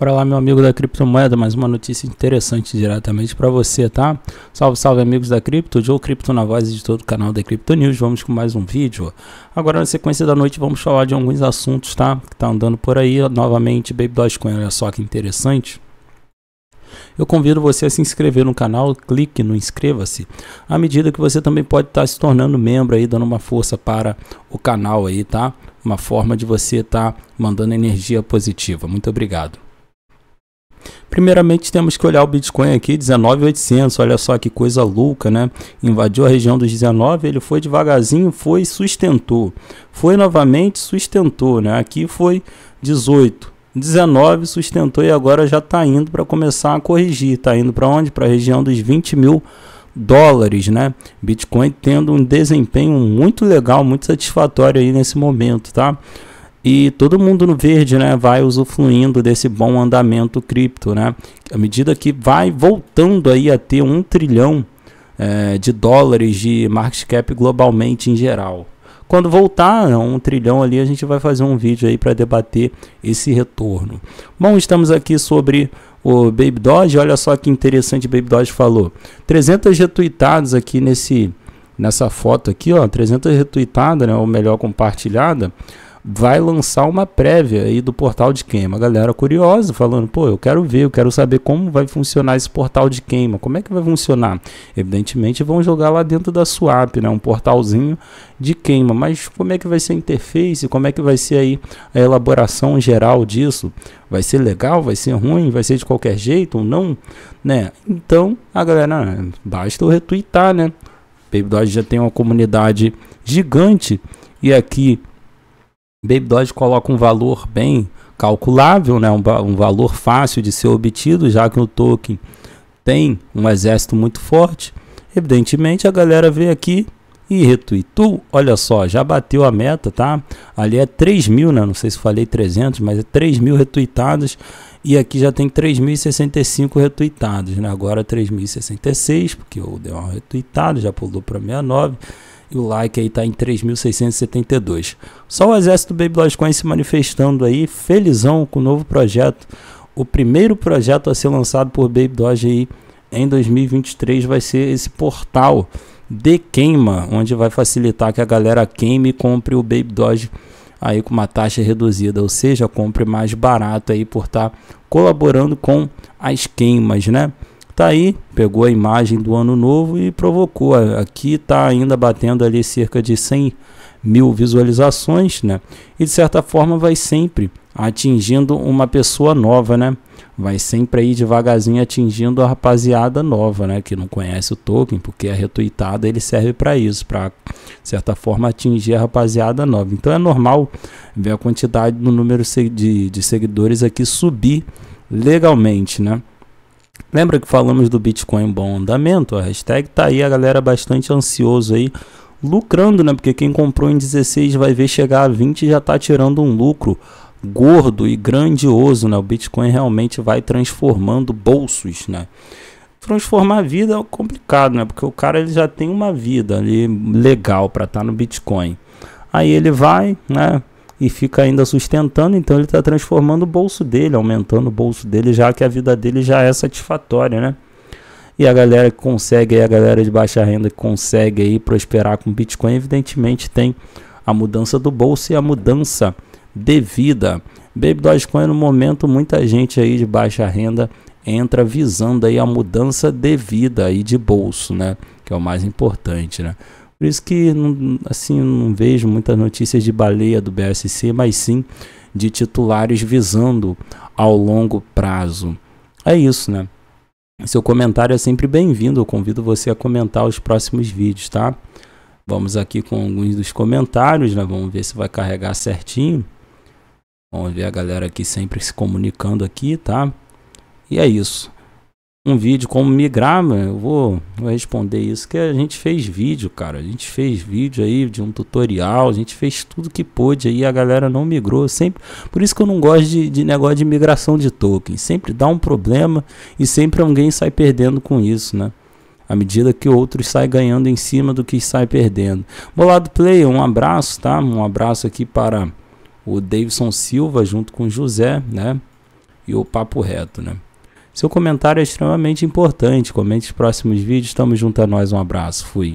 Olá lá, meu amigo da criptomoeda, mais uma notícia interessante diretamente para você, tá? Salve, salve, amigos da cripto, Joe Cripto na voz de todo o canal da Cripto News. Vamos com mais um vídeo. Agora, na sequência da noite, vamos falar de alguns assuntos, tá? Que tá andando por aí. Novamente, Baby Dogecoin, olha só que interessante. Eu convido você a se inscrever no canal, clique no inscreva-se, à medida que você também pode estar tá se tornando membro aí, dando uma força para o canal aí, tá? Uma forma de você estar tá mandando energia positiva. Muito obrigado. Primeiramente temos que olhar o Bitcoin aqui, 19.800, olha só que coisa louca, né? Invadiu a região dos 19, ele foi devagarzinho, foi sustentou. Foi novamente, sustentou, né? Aqui foi 18, 19 sustentou e agora já está indo para começar a corrigir. Está indo para onde? Para a região dos 20 mil dólares, né? Bitcoin tendo um desempenho muito legal, muito satisfatório aí nesse momento, tá? e todo mundo no verde né, vai usufruindo desse bom andamento cripto. Né? À medida que vai voltando aí a ter um trilhão é, de dólares de market cap globalmente em geral. Quando voltar a um trilhão ali, a gente vai fazer um vídeo aí para debater esse retorno. Bom, estamos aqui sobre o Baby Dodge. Olha só que interessante o Baby Dodge falou. 300 retweetados aqui nesse nessa foto aqui, ó, 300 retweetada, né, ou melhor compartilhada vai lançar uma prévia aí do portal de queima. A galera curiosa falando, pô, eu quero ver, eu quero saber como vai funcionar esse portal de queima, como é que vai funcionar. Evidentemente vão jogar lá dentro da swap, né, um portalzinho de queima, mas como é que vai ser a interface, como é que vai ser aí a elaboração geral disso? Vai ser legal, vai ser ruim, vai ser de qualquer jeito ou não, né? Então, a galera, ah, basta eu retweetar, né? Baby Dodge já tem uma comunidade gigante e aqui Baby Doge coloca um valor bem calculável, né? um, um valor fácil de ser obtido, já que o token tem um exército muito forte. Evidentemente, a galera veio aqui e retweetou. Olha só, já bateu a meta, tá? Ali é 3 mil, né? Não sei se falei 300, mas é 3 mil retweetados. E aqui já tem 3.065 retweetados, né? Agora 3.066, porque eu dei uma retweetada, já pulou para 69 e o like aí tá em 3.672. Só o exército do Baby Dogecoin se manifestando aí, felizão com o novo projeto. O primeiro projeto a ser lançado por Baby Doge aí em 2023 vai ser esse portal de queima, onde vai facilitar que a galera queime e compre o Baby Doge aí com uma taxa reduzida, ou seja, compre mais barato aí por estar tá colaborando com as queimas, né? Tá aí, pegou a imagem do ano novo e provocou. Aqui está ainda batendo ali cerca de 100 mil visualizações, né? E de certa forma vai sempre atingindo uma pessoa nova, né? Vai sempre aí devagarzinho atingindo a rapaziada nova, né? Que não conhece o Tolkien, porque a é retuitada ele serve para isso, para certa forma atingir a rapaziada nova. Então é normal ver a quantidade do número de, de seguidores aqui subir legalmente, né? Lembra que falamos do Bitcoin bom andamento? A hashtag tá aí, a galera bastante ansioso aí, lucrando, né? Porque quem comprou em 16 vai ver chegar a 20 e já tá tirando um lucro gordo e grandioso, né? O Bitcoin realmente vai transformando bolsos, né? Transformar a vida é complicado, né? Porque o cara ele já tem uma vida ali legal para estar tá no Bitcoin. Aí ele vai, né? e fica ainda sustentando, então ele está transformando o bolso dele, aumentando o bolso dele, já que a vida dele já é satisfatória, né? E a galera que consegue, a galera de baixa renda que consegue aí prosperar com Bitcoin, evidentemente tem a mudança do bolso e a mudança de vida. Baby Dogecoin no momento muita gente aí de baixa renda entra visando aí a mudança de vida e de bolso, né? Que é o mais importante, né? Por isso que não, assim, não vejo muitas notícias de baleia do BSC, mas sim de titulares visando ao longo prazo. É isso, né? Seu comentário é sempre bem-vindo. Eu convido você a comentar os próximos vídeos, tá? Vamos aqui com alguns dos comentários, né? Vamos ver se vai carregar certinho. Vamos ver a galera aqui sempre se comunicando aqui, tá? E é isso um vídeo como migrar, mano, eu vou, vou responder isso que a gente fez vídeo, cara. A gente fez vídeo aí de um tutorial, a gente fez tudo que pôde aí, a galera não migrou, sempre. Por isso que eu não gosto de, de negócio de migração de token, sempre dá um problema e sempre alguém sai perdendo com isso, né? à medida que outros sai ganhando em cima do que sai perdendo. Bolado Play, um abraço, tá? Um abraço aqui para o Davidson Silva junto com o José, né? E o Papo Reto, né? Seu comentário é extremamente importante. Comente os próximos vídeos. Tamo junto a é nós. Um abraço. Fui.